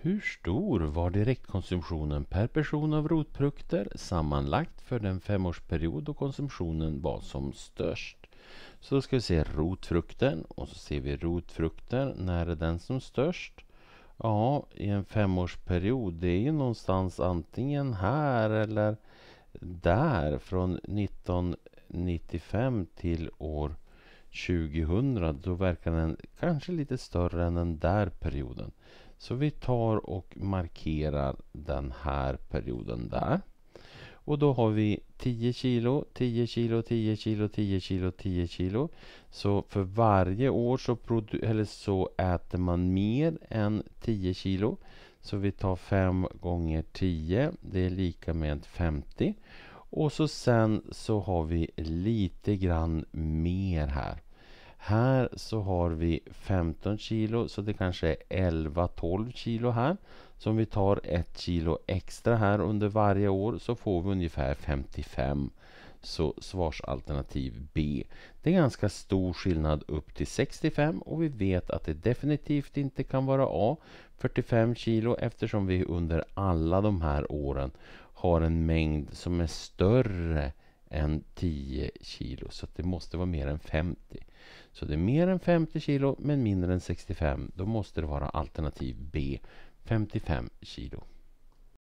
Hur stor var direktkonsumtionen per person av rotprodukter sammanlagt för den femårsperiod då konsumtionen var som störst? Så då ska vi se rotfrukten och så ser vi rotfrukten, när är den som störst? Ja, i en femårsperiod, det är ju någonstans antingen här eller där från 1995 till år 2000. Då verkar den kanske lite större än den där perioden. Så vi tar och markerar den här perioden där. Och då har vi 10 kilo, 10 kilo, 10 kilo, 10 kilo, 10 kilo. Så för varje år så, eller så äter man mer än 10 kilo. Så vi tar 5 gånger 10, det är lika med 50. Och så sen så har vi lite grann mer här. Här så har vi 15 kilo så det kanske är 11-12 kilo här. Så om vi tar ett kilo extra här under varje år så får vi ungefär 55. Så svarsalternativ B. Det är ganska stor skillnad upp till 65 och vi vet att det definitivt inte kan vara A 45 kilo eftersom vi under alla de här åren har en mängd som är större än 10 kilo. Så det måste vara mer än 50. Så det är mer än 50 kilo men mindre än 65. Då måste det vara alternativ B, 55 kilo.